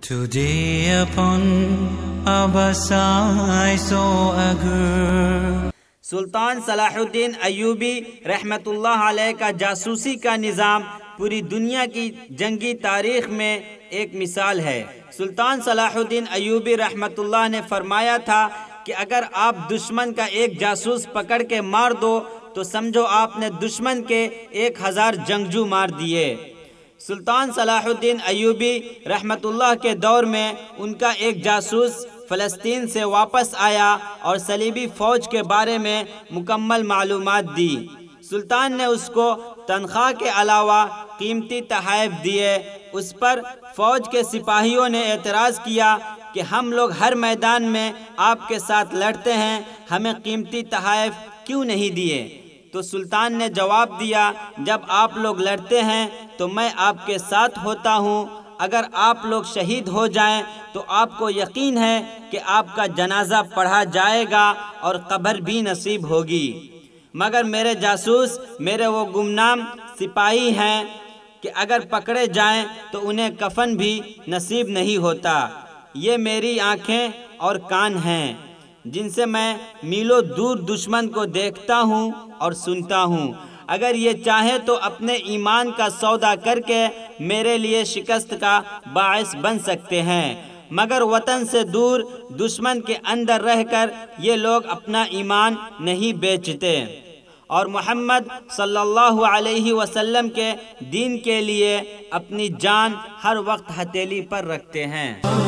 Today upon a girl. सुल्तान सलाहुद्दीन अयूबी रहमतुल्लाह अलैह का जासूसी का निज़ाम पूरी दुनिया की जंगी तारीख में एक मिसाल है सुल्तान सलाहुद्दीन अयूबी रहमतुल्लाह ने फरमाया था कि अगर आप दुश्मन का एक जासूस पकड़ के मार दो तो समझो आपने दुश्मन के एक हज़ार जंगजू मार दिए सुल्तान सलाहुद्दीन अयूबी रहमतुल्लाह के दौर में उनका एक जासूस फ़लस्तीन से वापस आया और सलीबी फ़ौज के बारे में मुकम्मल मालूम दी सुल्तान ने उसको तनख्वाह के अलावा कीमती तहाइफ दिए उस पर फ़ौज के सिपाहियों ने एतराज़ किया कि हम लोग हर मैदान में आपके साथ लड़ते हैं हमें कीमती तहाइफ क्यों नहीं दिए तो सुल्तान ने जवाब दिया जब आप लोग लड़ते हैं तो मैं आपके साथ होता हूँ अगर आप लोग शहीद हो जाएं तो आपको यकीन है कि आपका जनाजा पढ़ा जाएगा और कब्र भी नसीब होगी मगर मेरे जासूस मेरे वो गुमनाम सिपाही हैं कि अगर पकड़े जाएं तो उन्हें कफन भी नसीब नहीं होता ये मेरी आँखें और कान हैं जिनसे मैं मीलों दूर दुश्मन को देखता हूँ और सुनता हूँ अगर ये चाहे तो अपने ईमान का सौदा करके मेरे लिए शिकस्त का बायस बन सकते हैं मगर वतन से दूर दुश्मन के अंदर रहकर ये लोग अपना ईमान नहीं बेचते और मोहम्मद सल्लल्लाहु अलैहि वसल्लम के दीन के लिए अपनी जान हर वक्त हथेली पर रखते हैं